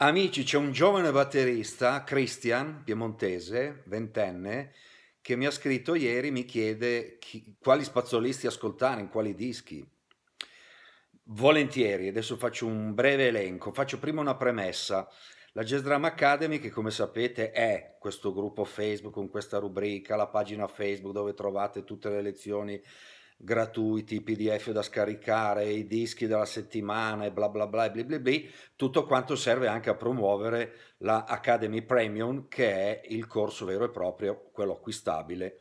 Amici, c'è un giovane batterista, Christian, piemontese, ventenne, che mi ha scritto ieri, mi chiede chi, quali spazzolisti ascoltare, in quali dischi. Volentieri, adesso faccio un breve elenco, faccio prima una premessa. La Jazz Drama Academy, che come sapete è questo gruppo Facebook con questa rubrica, la pagina Facebook dove trovate tutte le lezioni gratuiti, i PDF da scaricare, i dischi della settimana e bla bla bla bla bla bla, tutto quanto serve anche a promuovere la Academy Premium che è il corso vero e proprio, quello acquistabile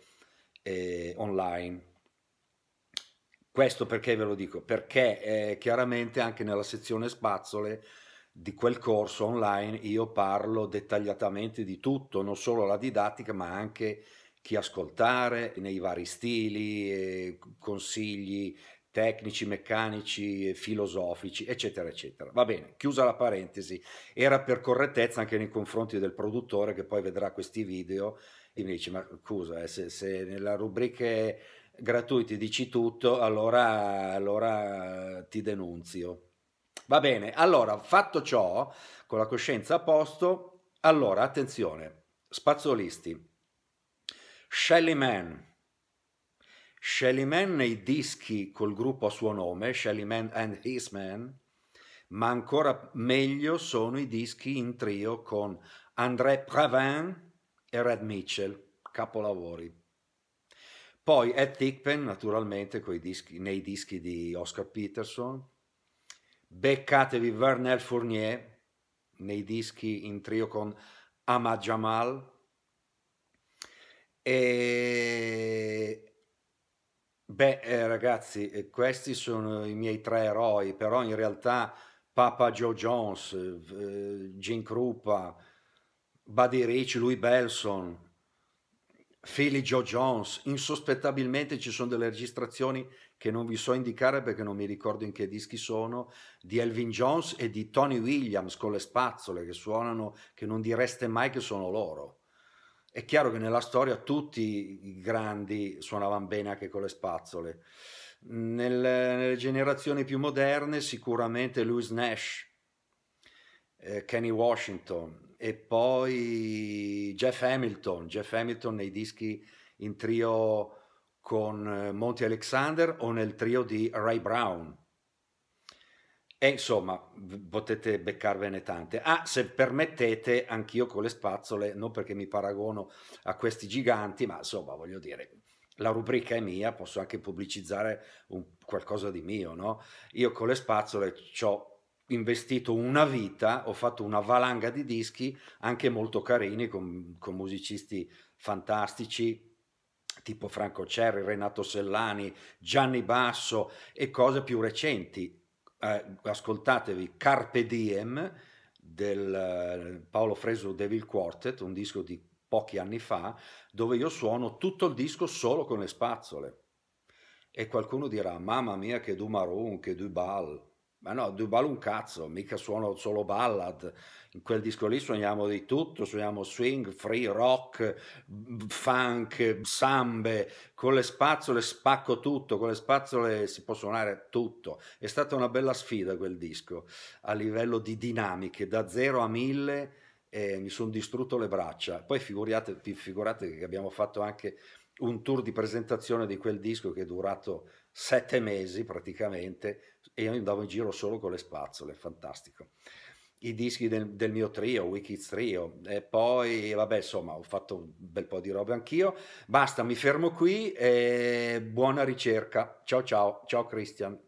eh, online. Questo perché ve lo dico? Perché eh, chiaramente anche nella sezione spazzole di quel corso online io parlo dettagliatamente di tutto, non solo la didattica ma anche chi ascoltare nei vari stili, eh, consigli tecnici, meccanici, eh, filosofici, eccetera, eccetera. Va bene, chiusa la parentesi, era per correttezza anche nei confronti del produttore che poi vedrà questi video e mi dice, ma scusa, eh, se, se nella rubrica gratuiti dici tutto, allora, allora ti denunzio. Va bene, allora, fatto ciò, con la coscienza a posto, allora, attenzione, spazzolisti, Shelly Man. Shelly Man nei dischi col gruppo a suo nome, Shelly Man and His Man, ma ancora meglio sono i dischi in trio con André Pravin e Red Mitchell, capolavori. Poi Ed Thickpen, naturalmente, dischi, nei dischi di Oscar Peterson. Beccatevi Werner Fournier nei dischi in trio con Ahmad Jamal. E... Ehm, beh, eh, ragazzi, eh, questi sono i miei tre eroi, però in realtà Papa Joe Jones, eh, eh Gene Krupa, Buddy Rich, Louis Belson, Philly Joe Jones, insospettabilmente ci sono delle registrazioni che non vi so indicare perché non mi ricordo in che dischi sono, di Elvin Jones e di Tony Williams con le spazzole che suonano, che non direste mai che sono loro. È chiaro che nella storia tutti i grandi suonavano bene anche con le spazzole. Nelle, nelle generazioni più moderne sicuramente Louis Nash, eh, Kenny Washington e poi Jeff Hamilton. Jeff Hamilton nei dischi in trio con eh, Monty Alexander o nel trio di Ray Brown e insomma, potete beccarvene tante. Ah, se permettete, anch'io con le spazzole, non perché mi paragono a questi giganti, ma insomma, voglio dire, la rubrica è mia, posso anche pubblicizzare un, qualcosa di mio, no? Io con le spazzole ci ho investito una vita, ho fatto una valanga di dischi anche molto carini con, con musicisti fantastici tipo Franco Cerri, Renato Sellani, Gianni Basso e cose più recenti eh, ascoltatevi Carpe Diem del eh, Paolo Fresu Devil Quartet, un disco di pochi anni fa, dove io suono tutto il disco solo con le spazzole. E qualcuno dirà, mamma mia che du maroon, che du bal, ma no, Duval un cazzo, mica suono solo ballad. In quel disco lì suoniamo di tutto, suoniamo swing, free rock, mm, funk, sambe, con le spazzole spacco tutto, con le spazzole si può suonare tutto. È stata una bella sfida quel disco a livello di dinamiche, da zero a mille eh, mi sono distrutto le braccia. Poi figurate, figurate che abbiamo fatto anche un tour di presentazione di quel disco che è durato sette mesi praticamente e io andavo in giro solo con le spazzole, fantastico. I dischi del, del mio trio, Wikids Trio, e poi vabbè insomma ho fatto un bel po' di robe anch'io. Basta, mi fermo qui e buona ricerca. Ciao ciao, ciao Christian.